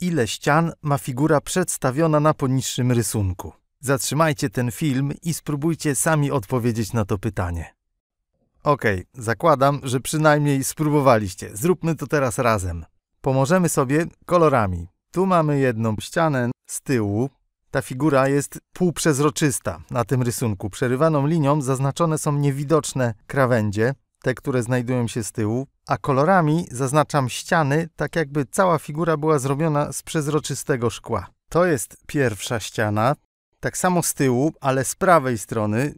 ile ścian ma figura przedstawiona na poniższym rysunku. Zatrzymajcie ten film i spróbujcie sami odpowiedzieć na to pytanie. Okej, okay, zakładam, że przynajmniej spróbowaliście. Zróbmy to teraz razem. Pomożemy sobie kolorami. Tu mamy jedną ścianę z tyłu. Ta figura jest półprzezroczysta na tym rysunku. Przerywaną linią zaznaczone są niewidoczne krawędzie te, które znajdują się z tyłu, a kolorami zaznaczam ściany, tak jakby cała figura była zrobiona z przezroczystego szkła. To jest pierwsza ściana, tak samo z tyłu, ale z prawej strony.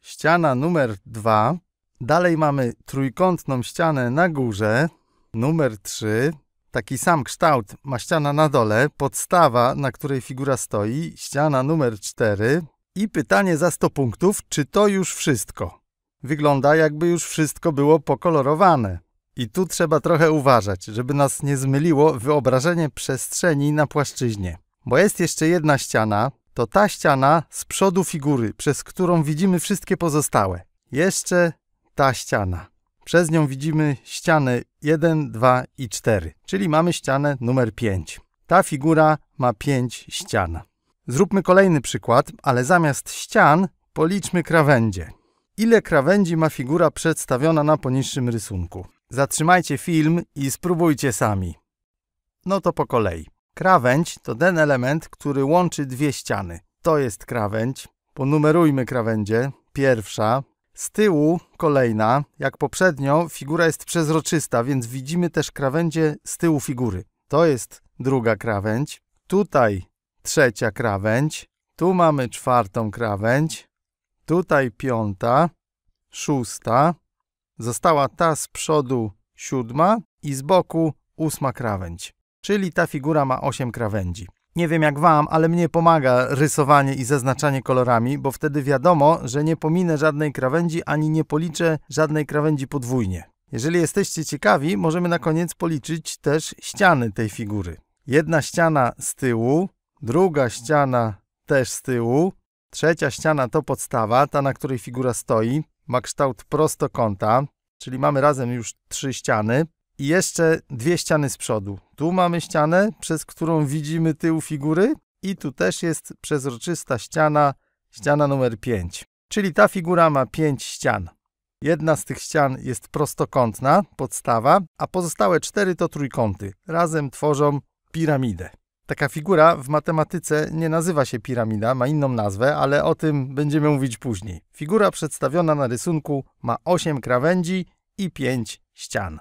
Ściana numer dwa. Dalej mamy trójkątną ścianę na górze, numer 3. Taki sam kształt ma ściana na dole, podstawa, na której figura stoi, ściana numer 4. I pytanie za 100 punktów, czy to już wszystko? wygląda jakby już wszystko było pokolorowane. I tu trzeba trochę uważać, żeby nas nie zmyliło wyobrażenie przestrzeni na płaszczyźnie. Bo jest jeszcze jedna ściana, to ta ściana z przodu figury, przez którą widzimy wszystkie pozostałe. Jeszcze ta ściana. Przez nią widzimy ściany 1, 2 i 4, czyli mamy ścianę numer 5. Ta figura ma 5 ścian. Zróbmy kolejny przykład, ale zamiast ścian policzmy krawędzie ile krawędzi ma figura przedstawiona na poniższym rysunku. Zatrzymajcie film i spróbujcie sami. No to po kolei. Krawędź to ten element, który łączy dwie ściany. To jest krawędź. Ponumerujmy krawędzie. Pierwsza. Z tyłu kolejna. Jak poprzednio, figura jest przezroczysta, więc widzimy też krawędzie z tyłu figury. To jest druga krawędź. Tutaj trzecia krawędź. Tu mamy czwartą krawędź. Tutaj piąta, szósta, została ta z przodu siódma i z boku ósma krawędź. Czyli ta figura ma osiem krawędzi. Nie wiem jak wam, ale mnie pomaga rysowanie i zaznaczanie kolorami, bo wtedy wiadomo, że nie pominę żadnej krawędzi ani nie policzę żadnej krawędzi podwójnie. Jeżeli jesteście ciekawi, możemy na koniec policzyć też ściany tej figury. Jedna ściana z tyłu, druga ściana też z tyłu, Trzecia ściana to podstawa, ta na której figura stoi, ma kształt prostokąta, czyli mamy razem już trzy ściany i jeszcze dwie ściany z przodu. Tu mamy ścianę, przez którą widzimy tył figury i tu też jest przezroczysta ściana, ściana numer 5. Czyli ta figura ma pięć ścian. Jedna z tych ścian jest prostokątna, podstawa, a pozostałe cztery to trójkąty. Razem tworzą piramidę. Taka figura w matematyce nie nazywa się piramida, ma inną nazwę, ale o tym będziemy mówić później. Figura przedstawiona na rysunku ma 8 krawędzi i 5 ścian.